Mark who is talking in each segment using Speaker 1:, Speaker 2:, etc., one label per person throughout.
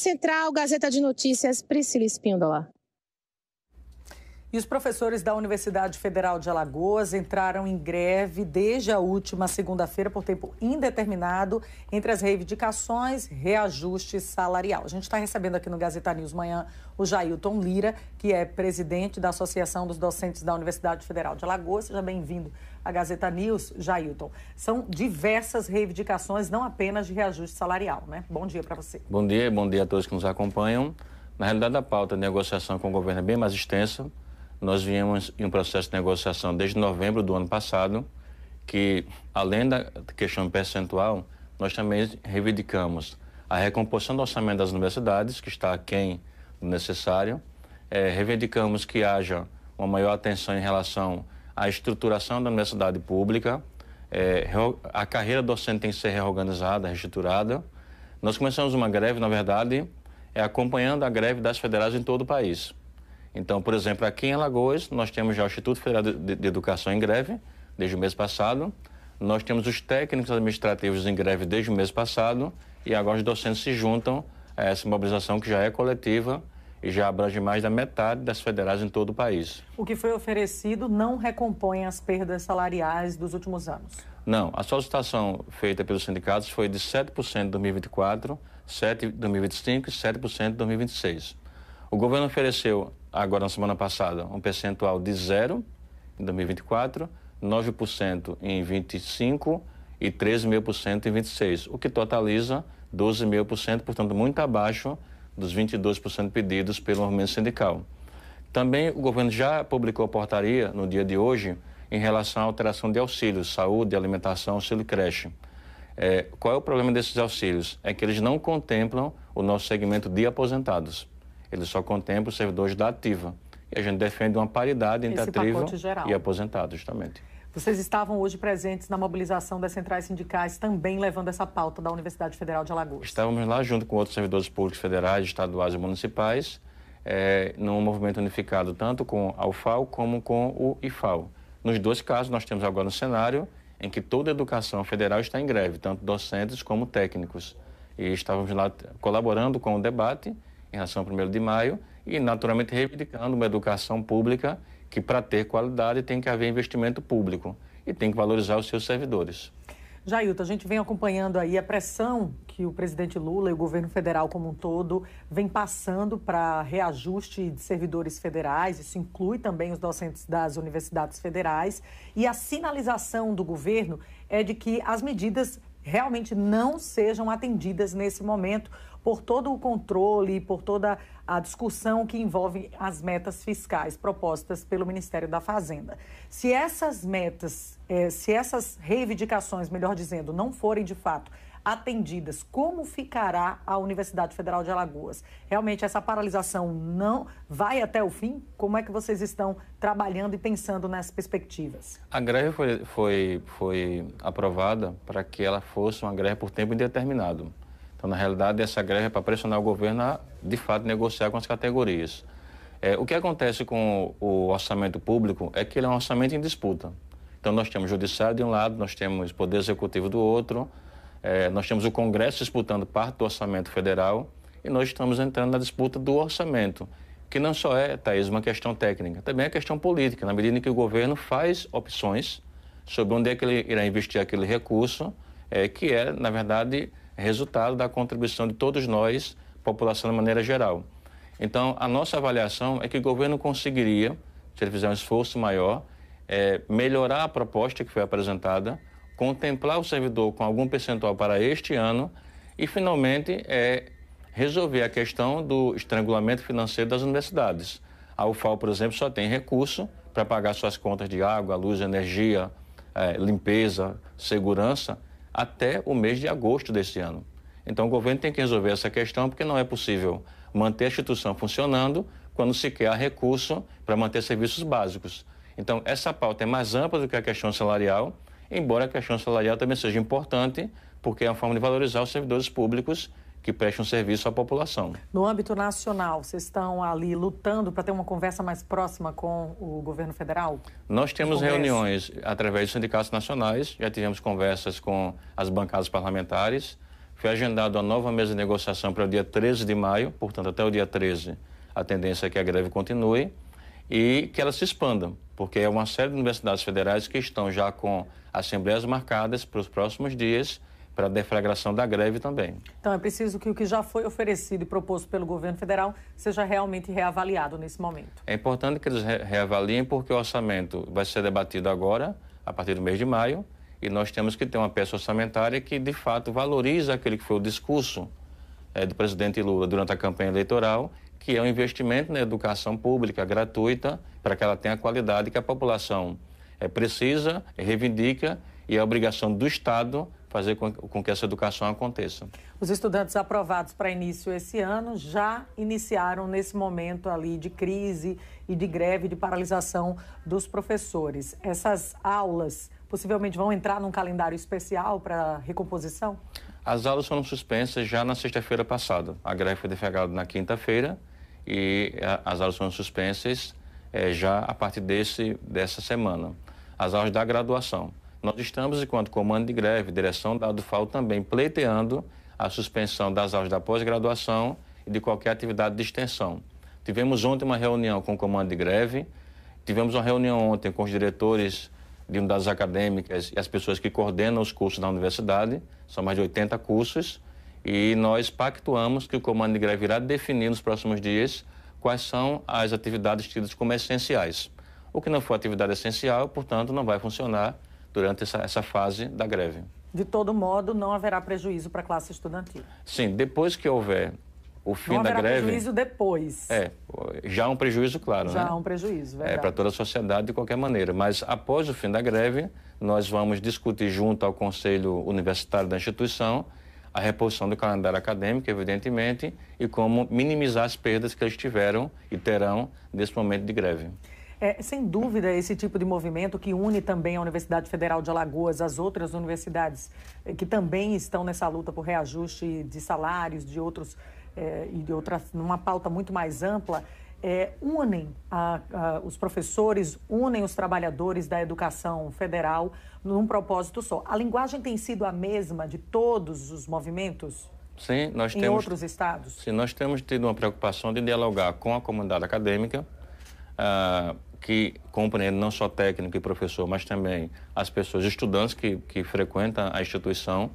Speaker 1: Central, Gazeta de Notícias, Priscila Espíndola.
Speaker 2: E os professores da Universidade Federal de Alagoas entraram em greve desde a última segunda-feira por tempo indeterminado entre as reivindicações reajuste salarial. A gente está recebendo aqui no Gazeta News Manhã o Jailton Lira, que é presidente da Associação dos Docentes da Universidade Federal de Alagoas. Seja bem-vindo a Gazeta News, Jailton. São diversas reivindicações, não apenas de reajuste salarial, né? Bom dia para você. Bom dia, bom
Speaker 1: dia a todos que nos acompanham. Na realidade, a pauta de negociação com o governo é bem mais extensa. Nós viemos em um processo de negociação desde novembro do ano passado, que além da questão percentual, nós também reivindicamos a recomposição do orçamento das universidades, que está aquém do necessário. É, reivindicamos que haja uma maior atenção em relação a estruturação da universidade pública, é, a carreira docente tem que ser reorganizada, reestruturada. Nós começamos uma greve, na verdade, é acompanhando a greve das federais em todo o país. Então, por exemplo, aqui em Alagoas, nós temos já o Instituto Federal de, de Educação em greve, desde o mês passado. Nós temos os técnicos administrativos em greve desde o mês passado. E agora os docentes se juntam a essa mobilização que já é coletiva e já abrange mais da metade das federais em todo o país.
Speaker 2: O que foi oferecido não recompõe as perdas salariais dos últimos anos?
Speaker 1: Não. A solicitação feita pelos sindicatos foi de 7% em 2024, 7% em 2025 e 7% em 2026. O governo ofereceu, agora na semana passada, um percentual de zero em 2024, 9% em 25 e 13,5% em 26, o que totaliza 12,5%, portanto, muito abaixo dos 22% pedidos pelo movimento sindical. Também o governo já publicou a portaria no dia de hoje em relação à alteração de auxílios, saúde, alimentação, auxílio creche. É, qual é o problema desses auxílios? É que eles não contemplam o nosso segmento de aposentados. Eles só contemplam os servidores da ativa. E a gente defende uma paridade entre Esse e aposentados, justamente.
Speaker 2: Vocês estavam hoje presentes na mobilização das centrais sindicais, também levando essa pauta da Universidade Federal de Alagoas.
Speaker 1: Estávamos lá junto com outros servidores públicos federais, estaduais e municipais, é, num movimento unificado tanto com a UFAO como com o IFAO. Nos dois casos, nós temos agora um cenário em que toda a educação federal está em greve, tanto docentes como técnicos. E estávamos lá colaborando com o debate em relação ao 1 de maio e, naturalmente, reivindicando uma educação pública que, para ter qualidade, tem que haver investimento público e tem que valorizar os seus servidores.
Speaker 2: Jailton, a gente vem acompanhando aí a pressão que o presidente Lula e o governo federal como um todo vem passando para reajuste de servidores federais, isso inclui também os docentes das universidades federais, e a sinalização do governo é de que as medidas realmente não sejam atendidas nesse momento por todo o controle e por toda a discussão que envolve as metas fiscais propostas pelo Ministério da Fazenda. Se essas metas, eh, se essas reivindicações, melhor dizendo, não forem de fato atendidas. Como ficará a Universidade Federal de Alagoas? Realmente essa paralisação não vai até o fim? Como é que vocês estão trabalhando e pensando nessas perspectivas?
Speaker 1: A greve foi, foi, foi aprovada para que ela fosse uma greve por tempo indeterminado. Então, na realidade, essa greve é para pressionar o governo a, de fato, negociar com as categorias. É, o que acontece com o orçamento público é que ele é um orçamento em disputa. Então, nós temos judiciário de um lado, nós temos poder executivo do outro, é, nós temos o Congresso disputando parte do orçamento federal e nós estamos entrando na disputa do orçamento, que não só é, Thaís, uma questão técnica, também é questão política, na medida em que o governo faz opções sobre onde é que ele irá investir aquele recurso, é, que é, na verdade, resultado da contribuição de todos nós, população de maneira geral. Então, a nossa avaliação é que o governo conseguiria, se ele fizer um esforço maior, é, melhorar a proposta que foi apresentada, contemplar o servidor com algum percentual para este ano e, finalmente, é resolver a questão do estrangulamento financeiro das universidades. A UFAL, por exemplo, só tem recurso para pagar suas contas de água, luz, energia, é, limpeza, segurança, até o mês de agosto deste ano. Então, o governo tem que resolver essa questão, porque não é possível manter a instituição funcionando quando sequer há recurso para manter serviços básicos. Então, essa pauta é mais ampla do que a questão salarial embora a questão salarial também seja importante, porque é uma forma de valorizar os servidores públicos que prestam serviço à população.
Speaker 2: No âmbito nacional, vocês estão ali lutando para ter uma conversa mais próxima com o governo federal?
Speaker 1: Nós temos reuniões através dos sindicatos nacionais, já tivemos conversas com as bancadas parlamentares. Foi agendado a nova mesa de negociação para o dia 13 de maio, portanto, até o dia 13, a tendência é que a greve continue e que ela se expanda, porque é uma série de universidades federais que estão já com assembleias marcadas para os próximos dias para a deflagração da greve também.
Speaker 2: Então é preciso que o que já foi oferecido e proposto pelo governo federal seja realmente reavaliado nesse momento.
Speaker 1: É importante que eles reavaliem porque o orçamento vai ser debatido agora, a partir do mês de maio, e nós temos que ter uma peça orçamentária que de fato valorize aquele que foi o discurso é, do presidente Lula durante a campanha eleitoral que é um investimento na educação pública gratuita para que ela tenha a qualidade que a população é, precisa, reivindica e é obrigação do Estado fazer com, com, que essa educação aconteça.
Speaker 2: Os estudantes aprovados para início esse ano já iniciaram nesse momento ali de crise e de greve, de paralisação dos professores. Essas aulas possivelmente vão entrar num calendário especial para recomposição?
Speaker 1: As aulas foram suspensas já na sexta-feira passada. A greve foi defegada na quinta-feira e eh, as aulas foram suspensas é, já a partir desse, dessa semana. As aulas da graduação. Nós estamos, enquanto comando de greve, direção da UFAO também, pleiteando a suspensão das aulas da pós-graduação e de qualquer atividade de extensão. Tivemos ontem uma reunião com o comando de greve, tivemos uma reunião ontem com os diretores de unidades acadêmicas e as pessoas que coordenam os cursos da universidade, são mais de 80 cursos, e nós pactuamos que o comando de greve irá definir nos próximos dias quais são as atividades tidas como essenciais. O que não for atividade essencial, portanto, não vai funcionar durante essa, essa fase da greve.
Speaker 2: De todo modo, não haverá prejuízo para a classe estudantil.
Speaker 1: Sim, depois que houver o fim não da greve. prejuízo
Speaker 2: depois. É,
Speaker 1: já um prejuízo, claro. Já né? um
Speaker 2: prejuízo, é, verdade. É para toda
Speaker 1: a sociedade de qualquer maneira. Mas após o fim da greve, nós vamos discutir junto ao Conselho Universitário da instituição a reposição do calendário acadêmico, evidentemente, e como minimizar as perdas que eles tiveram e terão nesse momento de greve.
Speaker 2: É, sem dúvida, esse tipo de movimento que une também a Universidade Federal de Alagoas, as outras universidades eh, que também estão nessa luta por reajuste de salários, de outros é, e de outras, numa pauta muito mais ampla, é, unem a, a, os professores, unem os trabalhadores da educação federal num propósito só. A linguagem tem sido a mesma de todos os movimentos?
Speaker 1: Sim, nós em temos. Em outros estados? Sim, nós temos tido uma preocupação de dialogar com a comunidade acadêmica, ah, que compreende não só técnico e professor, mas também as pessoas, estudantes que, que frequentam a instituição.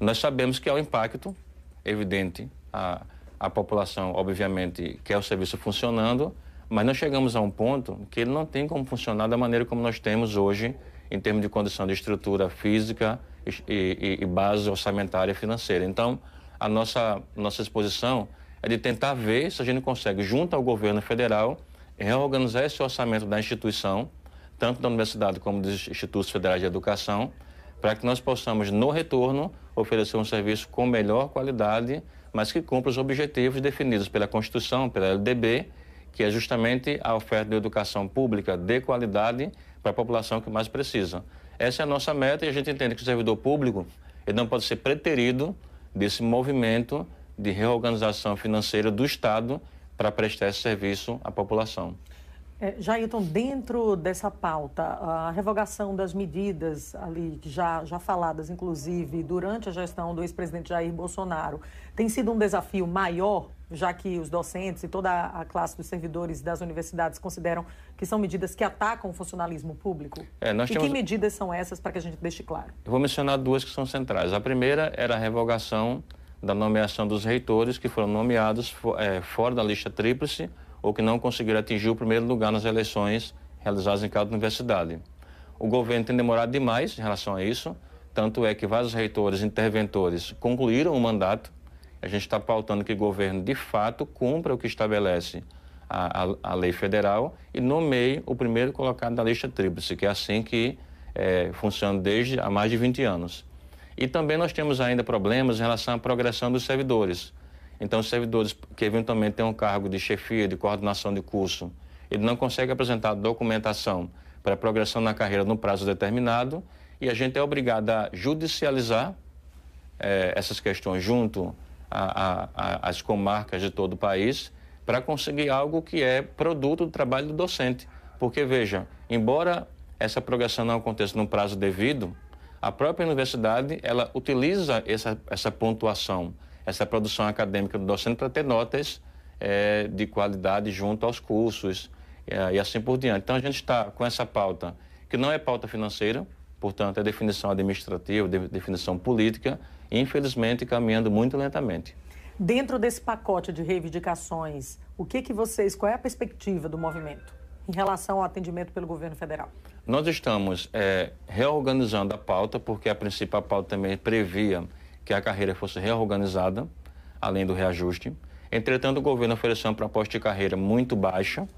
Speaker 1: Nós sabemos que há um impacto evidente a população, obviamente, quer o serviço funcionando, mas nós chegamos a um ponto que ele não tem como funcionar da maneira como nós temos hoje, em termos de condição de estrutura física e, e, e base orçamentária e financeira. Então, a nossa, nossa exposição é de tentar ver se a gente consegue, junto ao governo federal, reorganizar esse orçamento da instituição, tanto da universidade como dos institutos federais de educação, para que nós possamos, no retorno, oferecer um serviço com melhor qualidade mas que cumpra os objetivos definidos pela Constituição, pela LDB, que é justamente a oferta de educação pública de qualidade para a população que mais precisa. Essa é a nossa meta e a gente entende que o servidor público ele não pode ser preterido desse movimento de reorganização financeira do Estado para prestar esse serviço à população.
Speaker 2: É, já então dentro dessa pauta, a revogação das medidas ali já, já faladas, inclusive durante a gestão do ex-presidente Jair Bolsonaro, tem sido um desafio maior, já que os docentes e toda a classe dos servidores das universidades consideram que são medidas que atacam o funcionalismo público? É, E que medidas são essas para que a gente deixe claro?
Speaker 1: Eu vou mencionar duas que são centrais. A primeira era a revogação da nomeação dos reitores que foram nomeados é, fora da lista tríplice ou que não conseguiram atingir o primeiro lugar nas eleições realizadas em cada universidade. O governo tem demorado demais em relação a isso, tanto é que vários reitores interventores concluíram o mandato. A gente está pautando que o governo, de fato, cumpra o que estabelece a, a, a lei federal e nomeie o primeiro colocado na lista tríplice, que é assim que é, funciona desde há mais de 20 anos. E também nós temos ainda problemas em relação à progressão dos servidores. Então, os servidores que eventualmente têm um cargo de chefia, de coordenação de curso, ele não consegue apresentar documentação para progressão na carreira num prazo determinado e a gente é obrigado a judicializar eh, essas questões junto às comarcas de todo o país para conseguir algo que é produto do trabalho do docente. Porque, veja, embora essa progressão não aconteça num prazo devido, a própria universidade ela utiliza essa, essa pontuação essa produção acadêmica do docente para ter notas é, de qualidade junto aos cursos é, e assim por diante. Então a gente está com essa pauta, que não é pauta financeira, portanto é definição administrativa, de, definição política, e, infelizmente caminhando muito lentamente.
Speaker 2: Dentro desse pacote de reivindicações, o que que vocês, qual é a perspectiva do movimento em relação ao atendimento pelo governo federal?
Speaker 1: Nós estamos é, reorganizando a pauta, porque a principal pauta também previa que a carreira fosse reorganizada, além do reajuste. Entretanto, o governo ofereceu uma proposta de carreira muito baixa,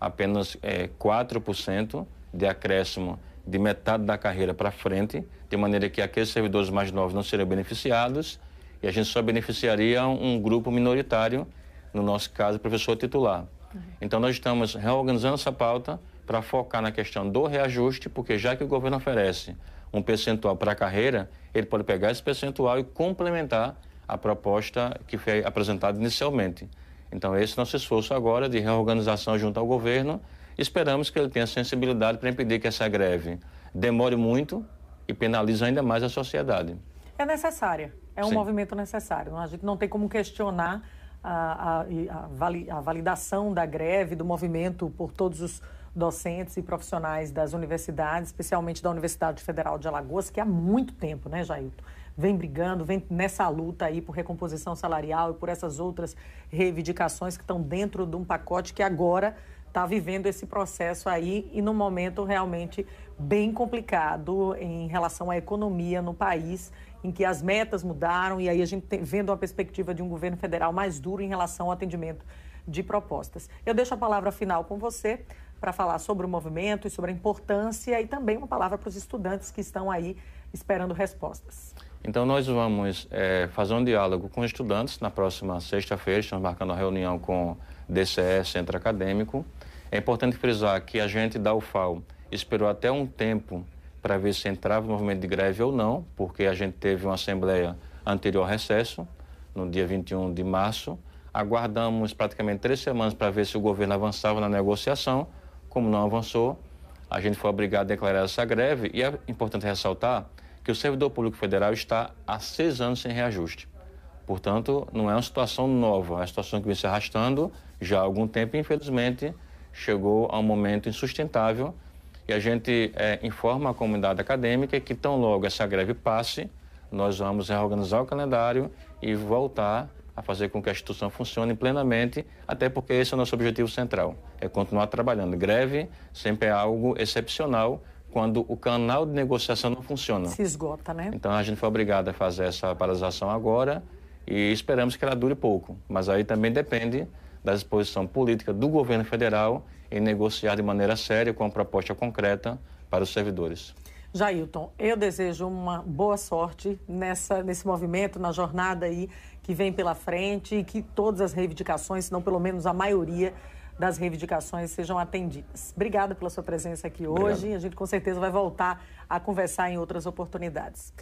Speaker 1: apenas é, 4% de acréscimo de metade da carreira para frente, de maneira que aqueles servidores mais novos não seriam beneficiados e a gente só beneficiaria um grupo minoritário, no nosso caso, professor titular. É. Então, nós estamos reorganizando essa pauta para focar na questão do reajuste, porque já que o governo oferece um percentual para a carreira, ele pode pegar esse percentual e complementar a proposta que foi apresentada inicialmente. Então, esse nosso esforço agora de reorganização junto ao governo, esperamos que ele tenha sensibilidade para impedir que essa greve demore muito e penalize ainda mais a sociedade.
Speaker 2: É necessária, é um Sim. movimento necessário. A gente não tem como questionar a, a, a, validação da greve, do movimento por todos os docentes e profissionais das universidades, especialmente da Universidade Federal de Alagoas, que há muito tempo, né, Jailton, vem brigando, vem nessa luta aí por recomposição salarial e por essas outras reivindicações que estão dentro de um pacote que agora está vivendo esse processo aí e num momento realmente bem complicado em relação à economia no país, em que as metas mudaram e aí a gente tem, vendo uma perspectiva de um governo federal mais duro em relação ao atendimento de propostas. Eu deixo a palavra final com você para falar sobre o movimento e sobre a importância e também uma palavra para os estudantes que estão aí esperando respostas.
Speaker 1: Então, nós vamos é, fazer um diálogo com estudantes na próxima sexta-feira. Estamos marcando uma reunião com DCE, Centro Acadêmico. É importante frisar que a gente da UFAL esperou até um tempo para ver se entrava o movimento de greve ou não, porque a gente teve uma assembleia anterior ao recesso, no dia 21 de março. Aguardamos praticamente três semanas para ver se o governo avançava na negociação como não avançou, a gente foi obrigado a declarar essa greve e é importante ressaltar que o servidor público federal está há seis anos sem reajuste. Portanto, não é uma situação nova, é uma situação que vem se arrastando já há algum tempo e, infelizmente, chegou a um momento insustentável. E a gente é, informa a comunidade acadêmica que, tão logo essa greve passe, nós vamos reorganizar o calendário e voltar a fazer com que a instituição funcione plenamente, até porque esse é o nosso objetivo central, é continuar trabalhando. Greve sempre é algo excepcional quando o canal de negociação não funciona. Se
Speaker 2: esgota, né?
Speaker 1: Então a gente foi obrigado a fazer essa paralisação agora e esperamos que ela dure pouco, mas aí também depende da disposição política do governo federal em negociar de maneira séria com uma proposta concreta para os servidores.
Speaker 2: Jailton, eu desejo uma boa sorte nessa, nesse movimento, na jornada aí que vem pela frente e que todas as reivindicações, se não pelo menos a maioria das reivindicações, sejam atendidas. Obrigada pela sua presença aqui hoje. Obrigado. A gente com certeza vai voltar a conversar em outras oportunidades.